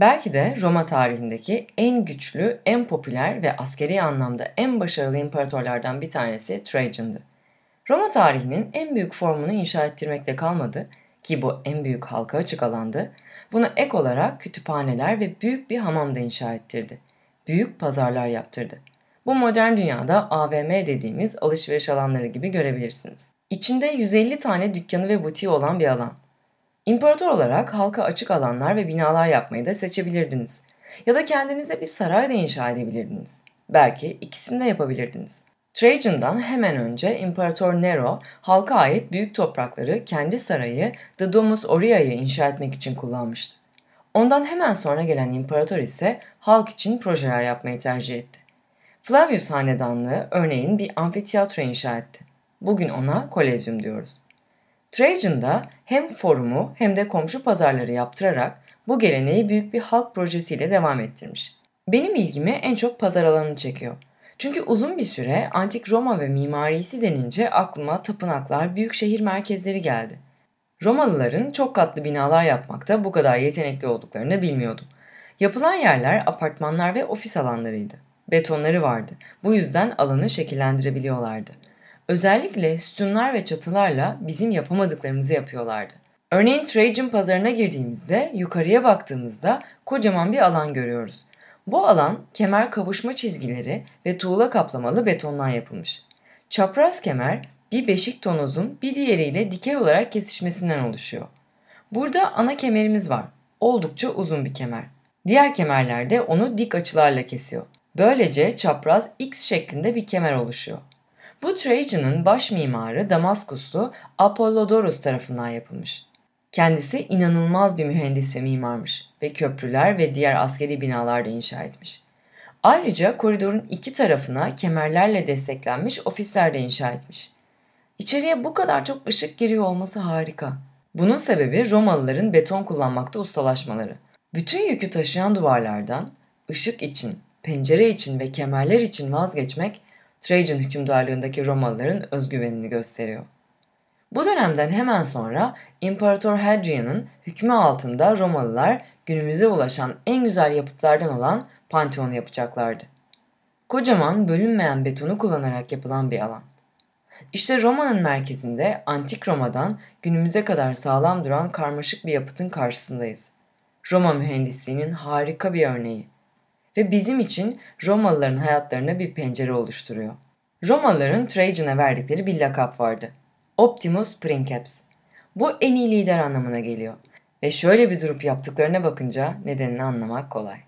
Belki de Roma tarihindeki en güçlü, en popüler ve askeri anlamda en başarılı imparatorlardan bir tanesi Trajan'dı. Roma tarihinin en büyük formunu inşa ettirmekte kalmadı ki bu en büyük halka açık alandı. Buna ek olarak kütüphaneler ve büyük bir hamam da inşa ettirdi. Büyük pazarlar yaptırdı. Bu modern dünyada AVM dediğimiz alışveriş alanları gibi görebilirsiniz. İçinde 150 tane dükkanı ve butiği olan bir alan. İmparator olarak halka açık alanlar ve binalar yapmayı da seçebilirdiniz. Ya da kendinize bir saray da inşa edebilirdiniz. Belki ikisini de yapabilirdiniz. Trajan'dan hemen önce İmparator Nero halka ait büyük toprakları kendi sarayı The Domus Aurea'yı inşa etmek için kullanmıştı. Ondan hemen sonra gelen imparator ise halk için projeler yapmayı tercih etti. Flavius Hanedanlığı örneğin bir amfiteyatro inşa etti. Bugün ona kolezyum diyoruz. Trajan da hem forumu hem de komşu pazarları yaptırarak bu geleneği büyük bir halk projesiyle devam ettirmiş. Benim ilgimi en çok pazar alanı çekiyor. Çünkü uzun bir süre antik Roma ve mimarisi denince aklıma tapınaklar, büyük şehir merkezleri geldi. Romalıların çok katlı binalar yapmakta bu kadar yetenekli olduklarını bilmiyordum. Yapılan yerler apartmanlar ve ofis alanlarıydı. Betonları vardı. Bu yüzden alanı şekillendirebiliyorlardı. Özellikle sütunlar ve çatılarla bizim yapamadıklarımızı yapıyorlardı. Örneğin Trajan pazarına girdiğimizde yukarıya baktığımızda kocaman bir alan görüyoruz. Bu alan kemer kavuşma çizgileri ve tuğla kaplamalı betondan yapılmış. Çapraz kemer bir beşik tonozun bir diğeriyle dikey olarak kesişmesinden oluşuyor. Burada ana kemerimiz var. Oldukça uzun bir kemer. Diğer kemerler de onu dik açılarla kesiyor. Böylece çapraz X şeklinde bir kemer oluşuyor. Bu Trajan'ın baş mimarı Damaskuslu Apollodorus tarafından yapılmış. Kendisi inanılmaz bir mühendis ve mimarmış ve köprüler ve diğer askeri binalar da inşa etmiş. Ayrıca koridorun iki tarafına kemerlerle desteklenmiş ofisler de inşa etmiş. İçeriye bu kadar çok ışık giriyor olması harika. Bunun sebebi Romalıların beton kullanmakta ustalaşmaları. Bütün yükü taşıyan duvarlardan ışık için, pencere için ve kemerler için vazgeçmek Trajan hükümdarlığındaki Romalıların özgüvenini gösteriyor. Bu dönemden hemen sonra İmparator Hadrian'ın hükmü altında Romalılar günümüze ulaşan en güzel yapıtlardan olan Pantheon'u yapacaklardı. Kocaman bölünmeyen betonu kullanarak yapılan bir alan. İşte Roma'nın merkezinde antik Roma'dan günümüze kadar sağlam duran karmaşık bir yapıtın karşısındayız. Roma mühendisliğinin harika bir örneği ve bizim için Romalıların hayatlarına bir pencere oluşturuyor. Romalıların Trajan'a verdikleri bir lakap vardı. Optimus Princeps. Bu en iyi lider anlamına geliyor. Ve şöyle bir durup yaptıklarına bakınca nedenini anlamak kolay.